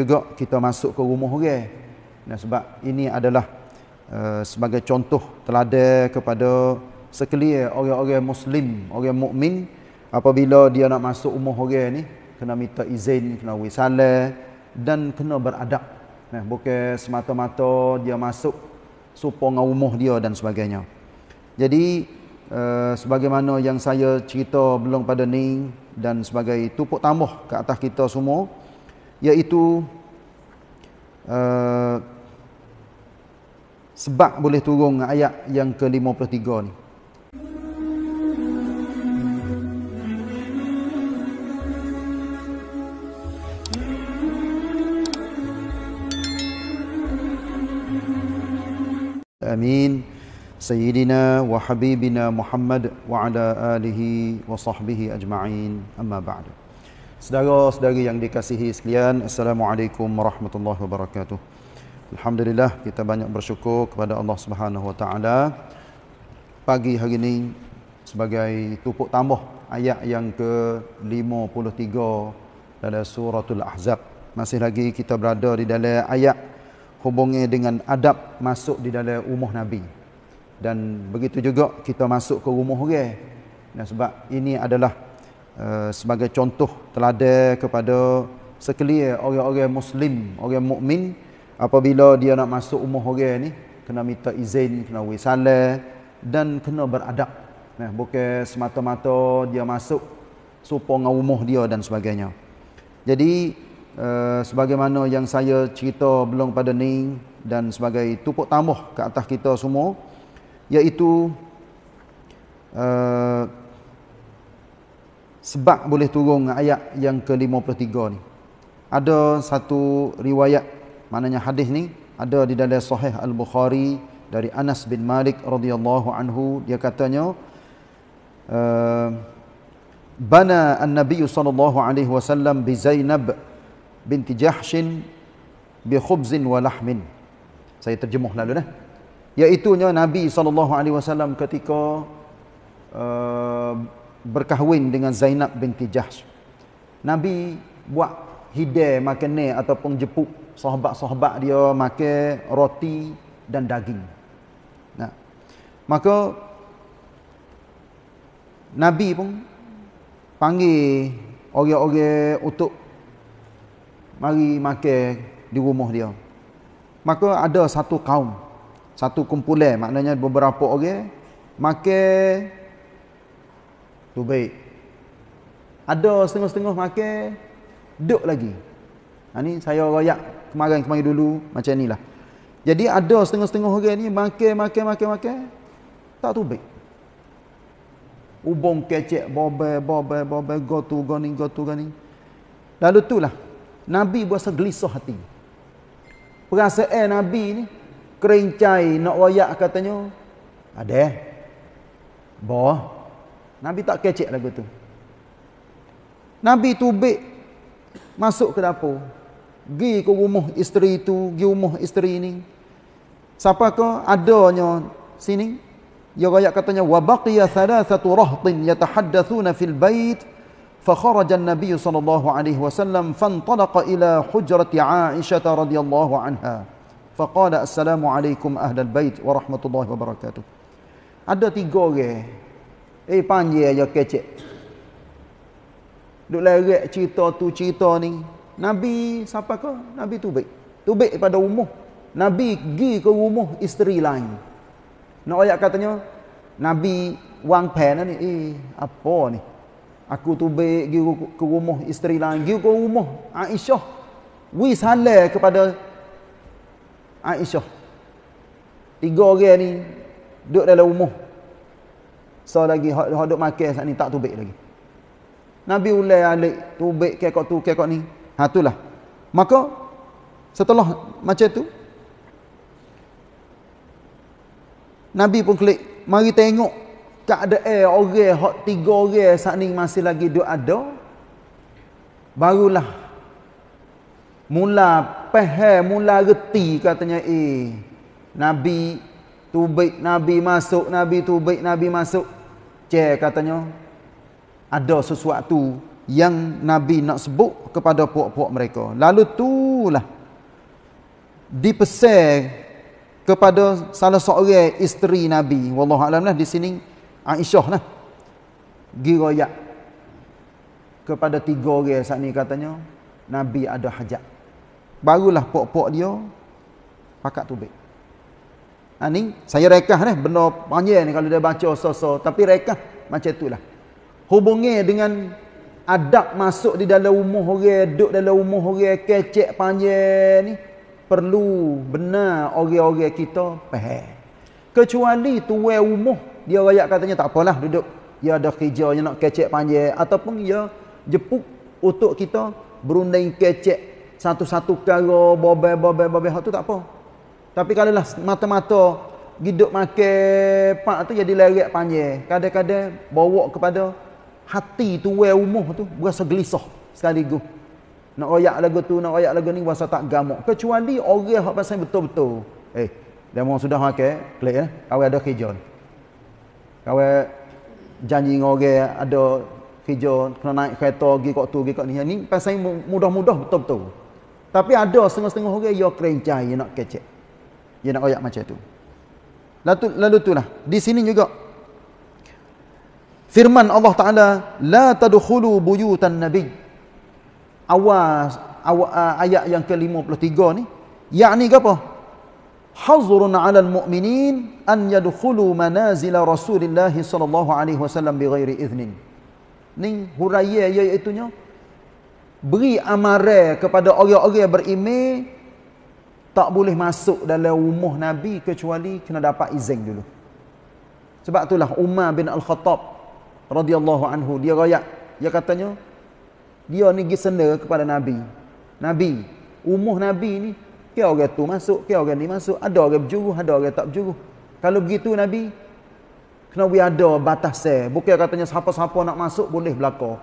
juga kita masuk ke rumah orang. Nah sebab ini adalah uh, sebagai contoh teladan kepada sekalian orang-orang muslim, orang mukmin apabila dia nak masuk rumah orang ni kena minta izin, kena wisalah dan kena beradab. Nah bukan semata-mata dia masuk supo ngau rumah dia dan sebagainya. Jadi Uh, sebagaimana yang saya cerita belum pada ni dan sebagai tupuk tambah ke atas kita semua iaitu uh, sebab boleh turun ayat yang ke-53 ni Amin Sayyidina wa Habibina Muhammad wa ala alihi wa sahbihi ajma'in amma ba'du Saudara-saudari yang dikasihi sekalian, Assalamualaikum warahmatullahi wabarakatuh. Alhamdulillah kita banyak bersyukur kepada Allah Subhanahu wa taala. Pagi hari ini sebagai tupuk tambah ayat yang ke-53 dalam suratul Ahzab. Masih lagi kita berada di dalam ayat hubungnya dengan adab masuk di dalam rumah Nabi. Dan begitu juga kita masuk ke rumah orang. Dan sebab ini adalah Eh, sebagai contoh teladan kepada sekalian orang-orang muslim, orang mukmin apabila dia nak masuk rumah orang ni kena minta izin, kena wisalah dan kena beradab. Nah, bukan semata-mata dia masuk serupa dengan rumah dia dan sebagainya. Jadi Uh, sebagaimana yang saya cerita belum pada ni dan sebagai tupuk tambah ke atas kita semua iaitu uh, sebab boleh turun ayat yang ke-53 ni. Ada satu riwayat maknanya hadis ni ada di dalam sahih al-Bukhari dari Anas bin Malik radhiyallahu anhu dia katanya uh, bana an-nabiy sallallahu alaihi wasallam bi Zainab binti Jahsh bi khubz wa lahm. Saya terjemuh lalu dah. Iaitunya Nabi sallallahu alaihi wasallam ketika uh, berkahwin dengan Zainab binti Jahsh. Nabi buat hidai makan ni ataupun jepuk sahabat-sahabat dia makan roti dan daging. Nah. Maka Nabi pun panggil orang-orang untuk mari makan di rumah dia. Maka ada satu kaum, satu kumpulan, maknanya beberapa orang makan Tu baik. Ada setengah-setengah makan, duduk lagi. Ha, ni saya royak kemarin-kemarin dulu, macam ni lah. Jadi ada setengah-setengah orang ni makan, makan, makan, makan, tak tu baik. Ubong kecek, bobe, bobe, bobe, gotu, goni, gotu, goni. Lalu tu lah. Nabi buat segelisah hati. Perasaan Nabi ni, kerincai nak royak katanya, ada. Boh, Nabi tak kecek lagu tu. Nabi tubik masuk ke dapur. Gi ke rumah isteri tu, gi rumah isteri ni. Siapa ke adanya sini? Ya rakyat katanya wa baqiya thalathatu rahtin yatahaddatsuna fil bait fa kharaja an-nabiy sallallahu alaihi wasallam fantalaqa ila hujrati Aisyah radhiyallahu anha. Faqala assalamu alaikum ahlal bait wa rahmatullahi wa barakatuh. Ada tiga orang Eh panjir aja kecek. Duk larat cerita tu cerita ni. Nabi siapa ke? Nabi tubik. Tubik pada rumah. Nabi pergi ke rumah isteri lain. Nak ayat katanya, Nabi wang pen ni. Eh, apa ni? Aku tubik pergi ke rumah isteri lain. Pergi ke rumah Aisyah. Wih salah kepada Aisyah. Tiga orang ni duduk dalam rumah. So lagi hak duk makan sat ni tak tubik lagi. Nabi ulai alik tubik ke kok tu ke kok ni. Ha itulah. Maka setelah macam tu Nabi pun klik mari tengok tak ada eh orang hak tiga orang sat ni masih lagi duk ada. Barulah mula peh mula reti katanya eh Nabi tubik Nabi masuk Nabi tubik Nabi masuk Cik katanya ada sesuatu yang Nabi nak sebut kepada puak-puak mereka. Lalu tu lah, dipesan kepada salah seorang isteri Nabi. Wallahualam lah di sini Aisyah lah. Giroyak kepada tiga orang saat ni katanya Nabi ada hajat. Barulah puak-puak dia pakat tubik ha, ni saya rekah ni benda panjang ni kalau dia baca so-so tapi rekah macam tu lah. hubungi dengan adab masuk di dalam rumah orang duduk dalam rumah orang kecek panjang ni perlu benar orang-orang kita faham kecuali tuwe rumah dia rakyat katanya tak apalah duduk dia ada kerja dia nak kecek panjang ataupun dia jepuk untuk kita berunding kecek satu-satu kara bobe bobe bobe hak tu tak apa tapi kalau lah mata-mata hidup makan pak tu jadi leret panjang. Kadang-kadang bawa kepada hati tu wei umuh tu berasa gelisah sekaligus. Nak royak lagu tu, nak royak lagu ni rasa tak gamak. Kecuali orang hak pasal betul-betul. Eh, dia mau sudah makan, klik eh. Kau ada kerja. Kau janji dengan orang ada kerja kena naik kereta pergi kok tu pergi kok ni ni pasal mudah-mudah betul-betul tapi ada setengah-setengah orang yang kerencai nak kecek dia nak royak macam tu. Lalu, lalu lah Di sini juga. Firman Allah Ta'ala. La tadukhulu buyutan nabi. Awas. Awas ayat yang ke-53 ni. Ya'ni ke apa? Hazrun alal mu'minin an yadukhulu manazila Rasulullah sallallahu alaihi wasallam bi ghairi idhnin. Ni huraya iaitu nya beri amaran kepada orang-orang yang beriman tak boleh masuk dalam rumah Nabi kecuali kena dapat izin dulu. Sebab itulah Umar bin Al-Khattab radhiyallahu anhu dia royak dia katanya dia ni pergi sana kepada Nabi. Nabi, umuh Nabi ni, kira orang tu masuk, kira orang ni masuk. Ada orang berjuruh, ada orang tak berjuruh. Kalau begitu Nabi, kena we ada batas saya. Bukan katanya siapa-siapa nak masuk, boleh belakang.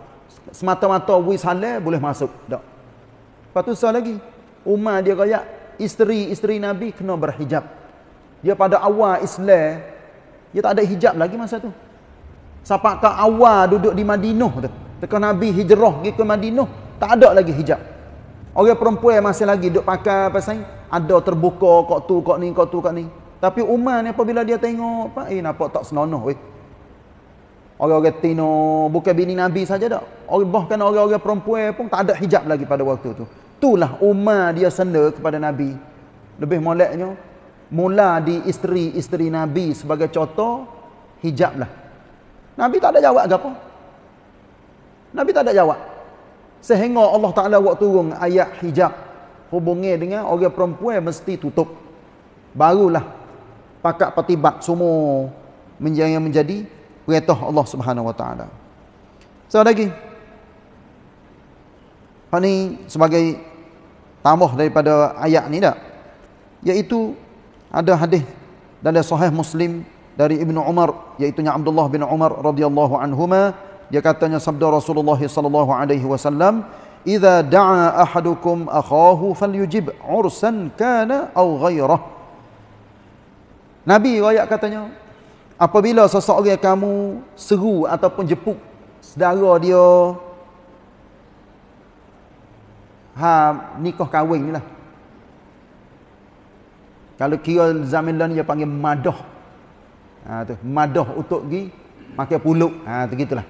Semata-mata we salah, boleh masuk. Tak. Lepas tu lagi. Umar dia kaya, isteri-isteri Nabi kena berhijab. Dia pada awal Islam, dia tak ada hijab lagi masa tu. Sampai ke awal duduk di Madinah tu. Tekan Nabi hijrah pergi ke Madinah, tak ada lagi hijab. Orang perempuan masih lagi duduk pakai apa sahih. Ada terbuka, kok tu, kok ni, kok tu, kok ni. Tapi Umar ni apabila dia tengok, apa? eh nampak tak senonoh weh. Orang-orang Tino, bukan bini Nabi saja tak. Bahkan orang-orang perempuan pun tak ada hijab lagi pada waktu tu. Itulah umat dia senda kepada Nabi. Lebih moleknya, mula di isteri-isteri Nabi sebagai contoh, hijablah. Nabi tak ada jawab ke apa? Nabi tak ada jawab. Sehingga Allah Ta'ala buat turun ayat hijab. Hubungi dengan orang perempuan mesti tutup. Barulah pakat patibat semua menjadi menjadi perintah Allah Subhanahu Wa Ta'ala. So lagi. Hal ini sebagai tambah daripada ayat ni tak? Yaitu ada hadis dalam sahih Muslim dari Ibn Umar iaitu Abdullah bin Umar radhiyallahu anhuma dia katanya sabda Rasulullah sallallahu alaihi wasallam "Idza da'a ahadukum akhahu falyujib 'ursan kana aw ghairah" Nabi royak katanya apabila seseorang kamu seru ataupun jepuk saudara dia ha nikah kahwin ni lah. Kalau kira zaman dulu dia panggil madah. Ha, tu. Madah untuk gi, pakai puluk. Ha, tu gitulah.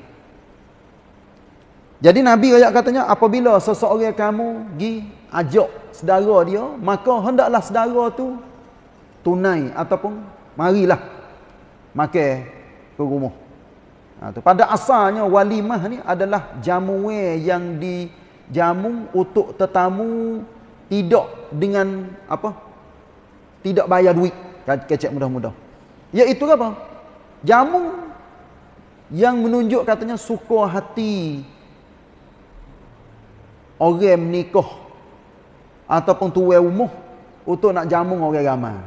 Jadi Nabi ayat katanya, apabila seseorang kamu gi, ajak sedara dia, maka hendaklah sedara tu tunai ataupun marilah makan ke rumah. Ha, tu. Pada asalnya walimah ni adalah jamuwe yang di jamu untuk tetamu tidak dengan apa? Tidak bayar duit kan, kecek mudah-mudah. Ya itu apa? Jamu yang menunjuk katanya suka hati orang nikah ataupun tuwe umuh untuk nak jamu orang ramai.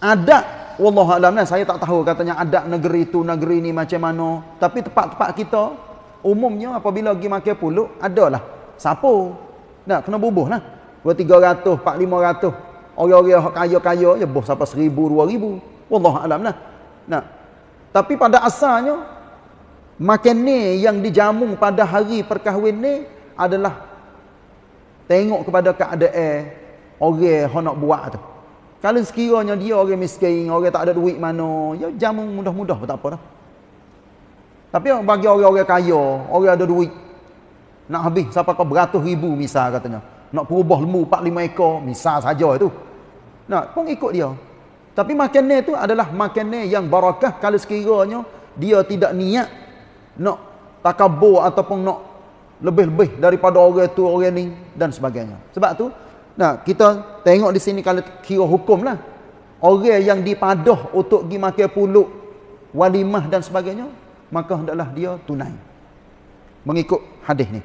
Ada Wallahu alam lah saya tak tahu katanya adat negeri itu negeri ini macam mana tapi tempat-tempat kita umumnya apabila pergi makan puluk adalah Siapa? Nak kena bubuh lah. 2300, 4500. Orang-orang yang kaya-kaya je boh sampai 1000, 2000. Wallahu alam lah. Nak. Tapi pada asalnya makan ni yang dijamu pada hari perkahwin ni adalah tengok kepada keadaan orang yang nak buat tu. Kalau sekiranya dia orang miskin, orang tak ada duit mana, ya jamu mudah-mudah tak apa dah. Tapi bagi orang-orang kaya, orang ada duit, nak habis sampai kau beratus ribu misal katanya nak perubah lembu 4-5 ekor misal saja itu nak pun ikut dia tapi makannya itu adalah makannya yang barakah kalau sekiranya dia tidak niat nak takabur ataupun nak lebih-lebih daripada orang itu orang ini dan sebagainya sebab tu nah kita tengok di sini kalau kira hukum lah orang yang dipadah untuk pergi makan puluk walimah dan sebagainya maka adalah dia tunai mengikut hadis ni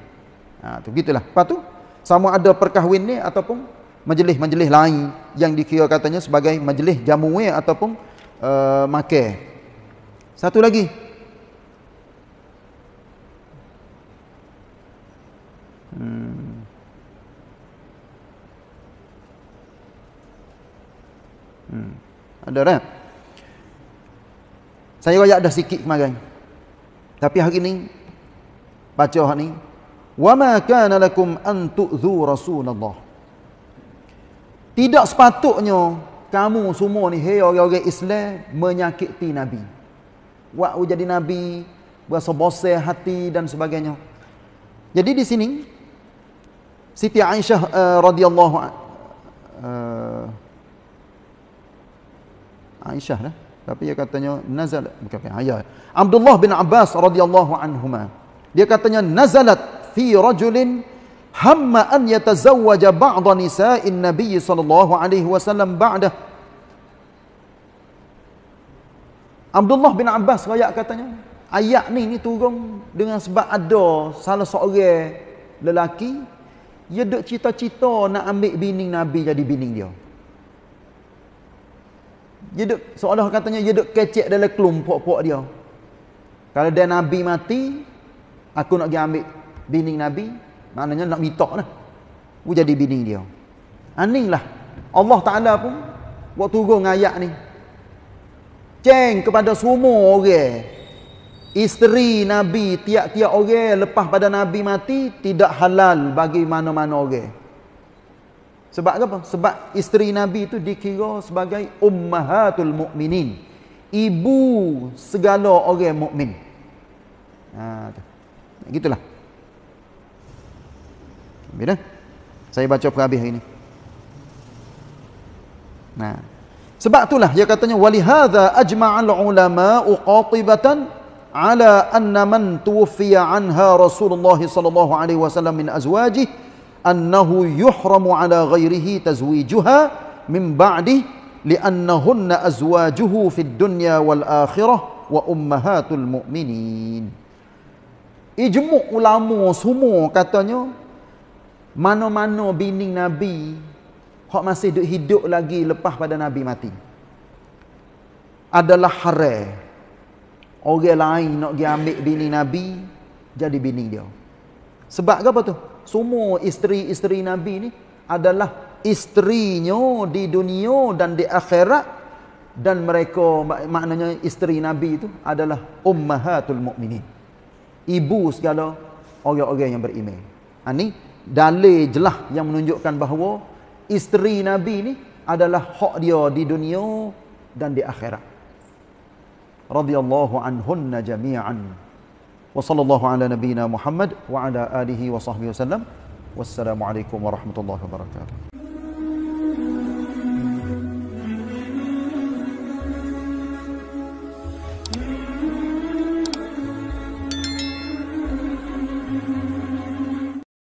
Ha, tu gitulah. Lepas tu, sama ada perkahwin ni ataupun majlis-majlis lain yang dikira katanya sebagai majlis jamu'i ataupun uh, eh, makai. Satu lagi. Hmm. Hmm. Ada tak? Saya rakyat dah sikit kemarin. Tapi hari ni, baca hari ni, Wama kana lakum an tu'dhu Rasulullah. Tidak sepatutnya kamu semua ni hai orang-orang Islam menyakiti Nabi. Wak jadi Nabi, berasa bosan hati dan sebagainya. Jadi di sini Siti Aisyah uh, radhiyallahu uh, Aisyah lah. Tapi dia katanya nazal bukan ayah. Abdullah bin Abbas radhiyallahu anhuma. Dia katanya nazalat fi rajulin hamma an yatazawwaja ba'd nisa'in Nabi sallallahu alaihi wasallam ba'da Abdullah bin Abbas ayat katanya ayat ni ni turun dengan sebab ada salah seorang lelaki dia duk cita-cita nak ambil bini nabi jadi bini dia dia duk seolah katanya dia duk kecek dalam kelompok-kelompok dia kalau dia nabi mati aku nak pergi ambil bini Nabi, maknanya nak minta lah. Aku jadi bini dia. Ha, lah, Allah Ta'ala pun, waktu turun ayat ni, ceng kepada semua orang, isteri Nabi, tiap-tiap orang lepas pada Nabi mati, tidak halal bagi mana-mana orang. Sebab apa? Sebab isteri Nabi itu dikira sebagai ummahatul mukminin, Ibu segala orang mu'min. Ha, gitulah. Bila? Saya baca perhabis hari ini. Nah. Sebab itulah dia katanya wali hadza ajma'al ulama uqatibatan ala anna man tuwfiya anha Rasulullah sallallahu alaihi wasallam min azwajih, annahu yuhramu ala ghairihi tazwijuha min ba'di li'annahunna azwajuhu fid dunya wal akhirah wa ummahatul mu'minin ijmu ulama semua katanya mana-mana bini Nabi hok masih hidup lagi lepas pada Nabi mati. Adalah haram. Orang lain nak pergi ambil bini Nabi jadi bini dia. Sebab apa tu? Semua isteri-isteri Nabi ni adalah isterinya di dunia dan di akhirat dan mereka maknanya isteri Nabi itu adalah ummahatul mukminin. Ibu segala orang-orang yang beriman. Ani ha, dalil jelah yang menunjukkan bahawa isteri Nabi ni adalah hak dia di dunia dan di akhirat. Radiyallahu anhunna jami'an. Wa sallallahu ala nabina Muhammad wa ala alihi wa sahbihi wa sallam. Wassalamualaikum warahmatullahi wabarakatuh.